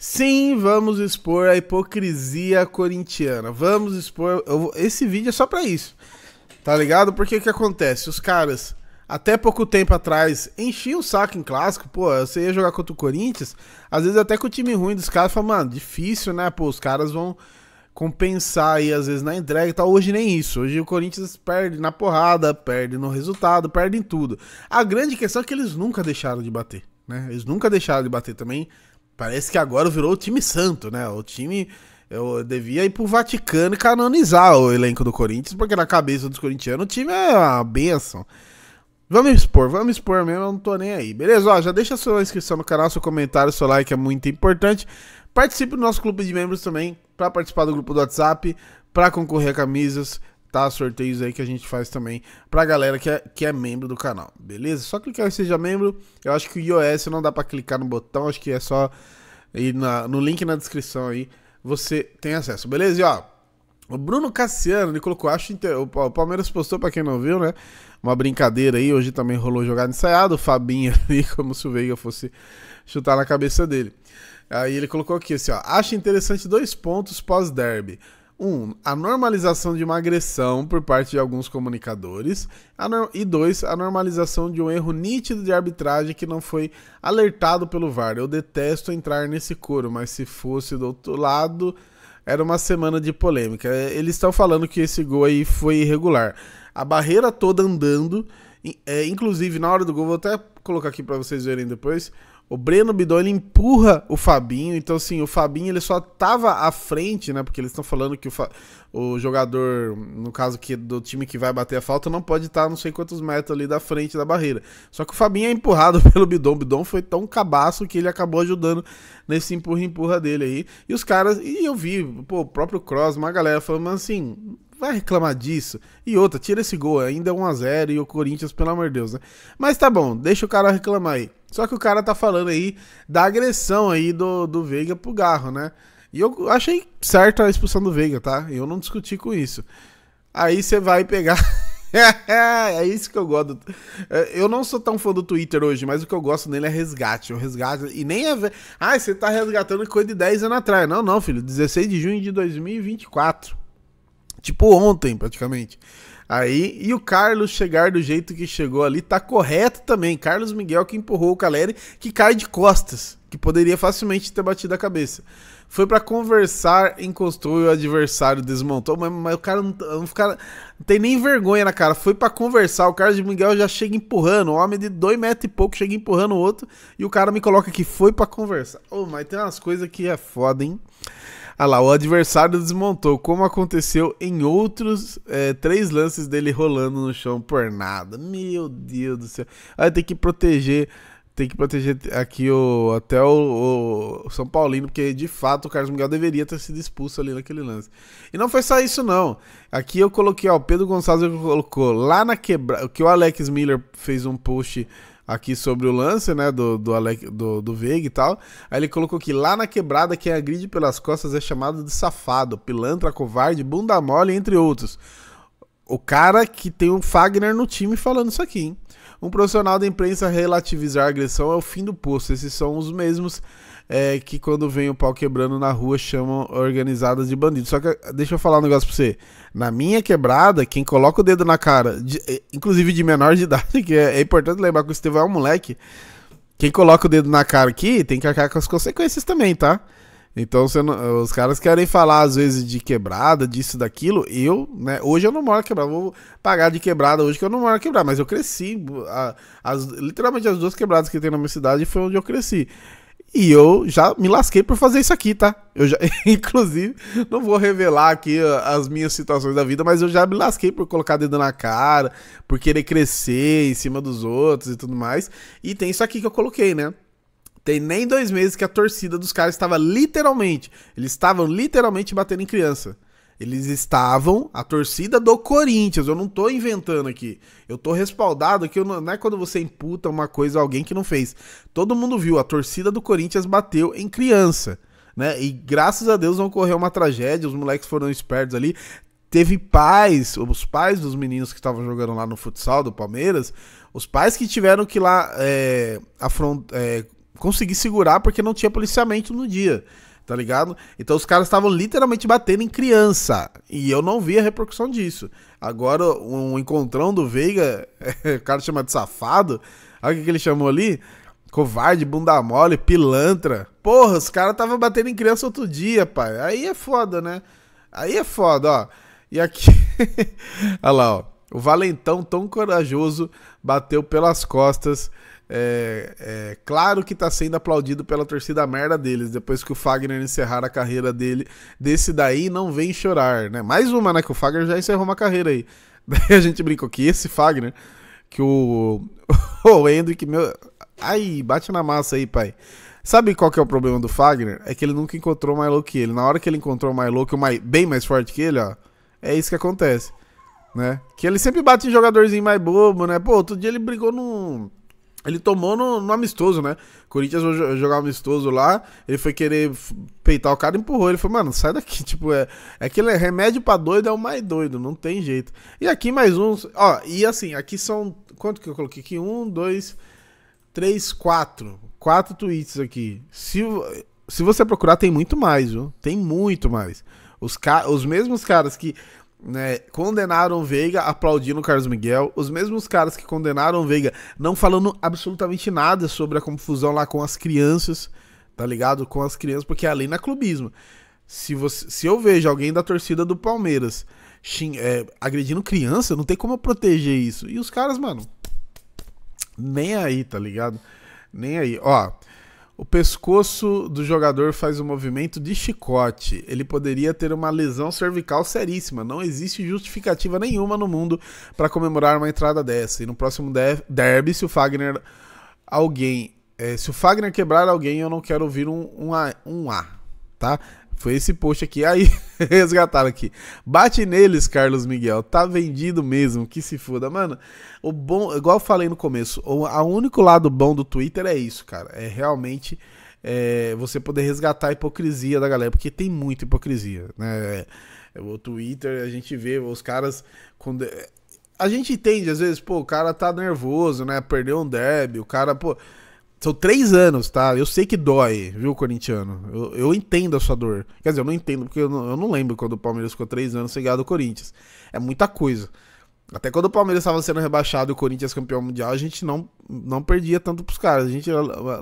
Sim, vamos expor a hipocrisia corintiana. Vamos expor. esse vídeo é só para isso. Tá ligado? Porque o que acontece? Os caras, até pouco tempo atrás, enchiam o saco em clássico. Pô, você ia jogar contra o Corinthians. Às vezes, até com o time ruim dos caras, fala, mano, difícil, né? Pô, os caras vão compensar aí, às vezes, na entrega e tal. Hoje nem isso. Hoje o Corinthians perde na porrada, perde no resultado, perde em tudo. A grande questão é que eles nunca deixaram de bater, né? Eles nunca deixaram de bater também. Parece que agora virou o time santo, né? O time. Eu devia ir pro Vaticano e canonizar o elenco do Corinthians, porque na cabeça dos corintianos o time é uma benção. Vamos expor, vamos expor mesmo, eu não tô nem aí. Beleza? Ó, já deixa sua inscrição no canal, seu comentário, seu like é muito importante. Participe do nosso clube de membros também, para participar do grupo do WhatsApp, para concorrer a camisas, tá? Sorteios aí que a gente faz também pra galera que é, que é membro do canal, beleza? Só clicar em Seja Membro. Eu acho que o iOS não dá pra clicar no botão, acho que é só ir na, no link na descrição aí. Você tem acesso, beleza? E ó, o Bruno Cassiano, ele colocou, acho, inter... o Palmeiras postou, para quem não viu, né? Uma brincadeira aí, hoje também rolou jogada ensaiada, o Fabinho ali, como se o Veiga fosse chutar na cabeça dele. Aí ele colocou aqui assim, ó, acho interessante dois pontos pós-derby. Um, a normalização de uma agressão por parte de alguns comunicadores. E dois, a normalização de um erro nítido de arbitragem que não foi alertado pelo VAR. Eu detesto entrar nesse coro, mas se fosse do outro lado, era uma semana de polêmica. É, eles estão falando que esse gol aí foi irregular. A barreira toda andando, é, inclusive na hora do gol, vou até colocar aqui para vocês verem depois. O Breno Bidon ele empurra o Fabinho, então assim, o Fabinho ele só tava à frente, né? Porque eles estão falando que o, o, jogador, no caso que é do time que vai bater a falta, não pode estar tá não sei quantos metros ali da frente da barreira. Só que o Fabinho é empurrado pelo Bidon. O Bidon foi tão cabaço que ele acabou ajudando nesse empurra-empurra dele aí. E os caras, e eu vi, pô, o próprio Cross, uma galera falando assim, vai reclamar disso. E outra, tira esse gol, ainda é 1x0 e o Corinthians, pelo amor de Deus, né? Mas tá bom, deixa o cara reclamar aí. Só que o cara tá falando aí da agressão aí do, do Veiga pro Garro, né? E eu achei certo a expulsão do Veiga, tá? Eu não discuti com isso. Aí você vai pegar. é isso que eu gosto. É, eu não sou tão fã do Twitter hoje, mas o que eu gosto nele é resgate. eu resgate. E nem é. Ah, você tá resgatando coisa de 10 anos atrás. Não, não, filho. 16 de junho de 2024. Tipo ontem, praticamente. Aí, e o Carlos chegar do jeito que chegou ali tá correto também. Carlos Miguel que empurrou o Caleri, que cai de costas, que poderia facilmente ter batido a cabeça. Foi para conversar, encostou e o adversário desmontou, mas, mas o cara não, tá, não, não tem nem vergonha na cara. Foi para conversar, o Carlos Miguel já chega empurrando, o homem de dois metros e pouco chega empurrando o outro, e o cara me coloca que foi para conversar. Oh, mas tem umas coisas que é foda, hein? Ah lá, o adversário desmontou, como aconteceu em outros é, três lances dele rolando no chão por nada. Meu Deus do céu. Aí tem que proteger, tem que proteger aqui o, até o, o São Paulino, porque de fato o Carlos Miguel deveria ter sido expulso ali naquele lance. E não foi só isso não. Aqui eu coloquei, ó, o Pedro Gonçalves colocou lá na quebrada, que o Alex Miller fez um post aqui sobre o lance, né, do, do, do, do Veiga e tal. Aí ele colocou que lá na quebrada quem agride pelas costas é chamado de safado, pilantra, covarde, bunda mole, entre outros. O cara que tem o um Fagner no time falando isso aqui, hein? Um profissional da imprensa relativizar a agressão é o fim do poço. Esses são os mesmos é, que quando vem o pau quebrando na rua chamam organizadas de bandido. Só que deixa eu falar um negócio pra você. Na minha quebrada, quem coloca o dedo na cara, de, é, inclusive de menor de idade, que é, é importante lembrar que o Estevão é um moleque. Quem coloca o dedo na cara aqui tem que arcar com as consequências também, tá? Então não, os caras querem falar às vezes de quebrada, disso, daquilo. Eu, né? Hoje eu não moro quebrada. Vou pagar de quebrada hoje que eu não moro quebrada. Mas eu cresci. A, as, literalmente as duas quebradas que tem na minha cidade foi onde eu cresci. E eu já me lasquei por fazer isso aqui, tá? Eu já, inclusive, não vou revelar aqui ah, as minhas situações da vida, mas eu já me lasquei por colocar dedo na cara, por querer crescer em cima dos outros e tudo mais. E tem isso aqui que eu coloquei, né? Tem nem dois meses que a torcida dos caras estava literalmente. Eles estavam literalmente batendo em criança. Eles estavam, a torcida do Corinthians, eu não tô inventando aqui. Eu tô respaldado aqui, não, é quando você imputa uma coisa a alguém que não fez. Todo mundo viu, a torcida do Corinthians bateu em criança, né? E graças a Deus não ocorreu uma tragédia, os moleques foram espertos ali. Teve pais, os pais dos meninos que estavam jogando lá no futsal do Palmeiras, os pais que tiveram que ir lá é, eh, afrontar. É, eh, consegui segurar porque não tinha policiamento no dia, tá ligado? Então os caras estavam literalmente batendo em criança e eu não vi a repercussão disso. Agora, um encontrão do Veiga, o cara chama de safado, olha o que ele chamou ali. Covarde, bunda mole, pilantra. Porra, os caras estavam batendo em criança outro dia, pai. Aí é foda, né? Aí é foda, ó. E aqui. Olha lá, ó. O valentão tão corajoso bateu pelas costas é, é, claro que tá sendo aplaudido pela torcida merda deles, depois que o Fagner encerrar a carreira dele, desse daí não vem chorar, né? Mais uma, né? Que o Fagner já encerrou uma carreira aí. Daí a gente brincou que esse Fagner, que o, o Hendrick, meu. Ai, bate na massa aí, pai. Sabe qual que é o problema do Fagner? É que ele nunca encontrou mais louco que ele. Na hora que ele encontrou mais louco, mais, bem mais forte que ele, ó, é isso que acontece, né? Que ele sempre bate em jogadorzinho mais bobo, né? Pô, outro dia ele brigou num. No ele tomou no, no amistoso, né? Corinthians jogar amistoso lá, ele foi querer peitar o cara e empurrou. Ele falou, mano, sai daqui. Tipo, é, é aquele é remédio pra doido é o mais doido, não tem jeito. E aqui mais um, ó, e assim, aqui são, quanto que eu coloquei aqui? Um, dois, três, quatro. Quatro tweets aqui. Se, se você procurar, tem muito mais, viu? Tem muito mais. Os, os mesmos caras que né, condenaram Veiga aplaudindo Carlos Miguel. Os mesmos caras que condenaram Veiga não falando absolutamente nada sobre a confusão lá com as crianças, tá ligado? Com as crianças, porque é além na clubismo. Se, você, se eu vejo alguém da torcida do Palmeiras é, agredindo criança, não tem como eu proteger isso. E os caras, mano, nem aí, tá ligado? Nem aí. Ó, o pescoço do jogador faz o um movimento de chicote. Ele poderia ter uma lesão cervical seríssima. Não existe justificativa nenhuma no mundo para comemorar uma entrada dessa. E no próximo derby, se o Fagner alguém, é, se o Fagner quebrar alguém, eu não quero ouvir um, um, um A, tá? Foi esse post aqui. Aí, resgataram aqui. Bate neles, Carlos Miguel. Tá vendido mesmo, que se foda. Mano, o bom, igual eu falei no começo, o único lado bom do Twitter é isso, cara. É realmente é, você poder resgatar a hipocrisia da galera, porque tem muita hipocrisia, né? É, o Twitter, a gente vê os caras. Quando, é, a gente entende, às vezes, pô, o cara tá nervoso, né? Perdeu um derby, o cara, pô. São três anos, tá? Eu sei que dói, viu, corintiano? Eu, eu entendo a sua dor. Quer dizer, eu não entendo, porque eu não, eu não lembro quando o Palmeiras ficou três anos sem ganhar do Corinthians. É muita coisa. Até quando o Palmeiras estava sendo rebaixado e o Corinthians campeão mundial, a gente não, não perdia tanto pros caras. A gente,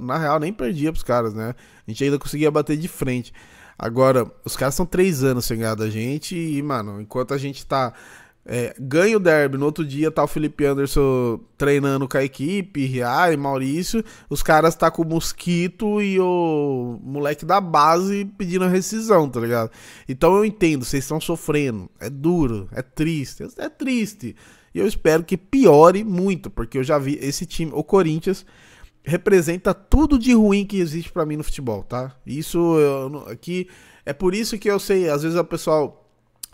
na real, nem perdia pros caras, né? A gente ainda conseguia bater de frente. Agora, os caras são três anos sem ganhar da gente e, mano, enquanto a gente tá é, ganha o derby, no outro dia tá o Felipe Anderson treinando com a equipe, Riai, Maurício, os caras tá com o Mosquito e o moleque da base pedindo rescisão, tá ligado? Então eu entendo, vocês estão sofrendo, é duro, é triste, é triste. E eu espero que piore muito, porque eu já vi esse time, o Corinthians, representa tudo de ruim que existe para mim no futebol, tá? Isso eu, aqui é por isso que eu sei, às vezes o pessoal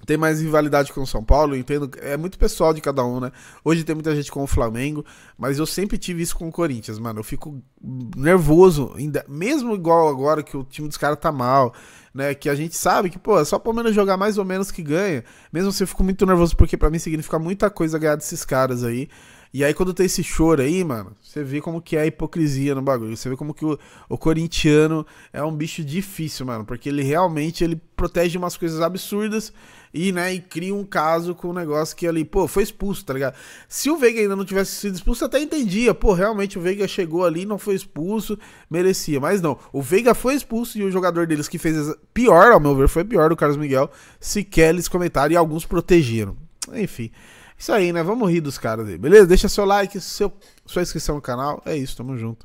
tem mais rivalidade com o São Paulo, entendo, é muito pessoal de cada um, né? Hoje tem muita gente com o Flamengo, mas eu sempre tive isso com o Corinthians, mano. Eu fico nervoso, ainda, mesmo igual agora que o time dos caras tá mal, né? Que a gente sabe que, pô, é só pelo menos jogar mais ou menos que ganha. Mesmo assim, eu fico muito nervoso porque para mim significa muita coisa ganhar desses caras aí. E aí quando tem esse choro aí, mano, você vê como que é a hipocrisia no bagulho. Você vê como que o, o corintiano é um bicho difícil, mano, porque ele realmente ele protege umas coisas absurdas e, né, e cria um caso com um negócio que ali, pô, foi expulso, tá ligado? Se o Veiga ainda não tivesse sido expulso, até entendia, pô, realmente o Veiga chegou ali, não foi expulso, merecia, mas não. O Veiga foi expulso e o jogador deles que fez pior, ao meu ver, foi pior do Carlos Miguel, sequer eles comentaram e alguns protegeram. Enfim, isso aí, né? Vamos rir dos caras aí, beleza? Deixa seu like, seu, sua inscrição no canal. É isso, tamo junto.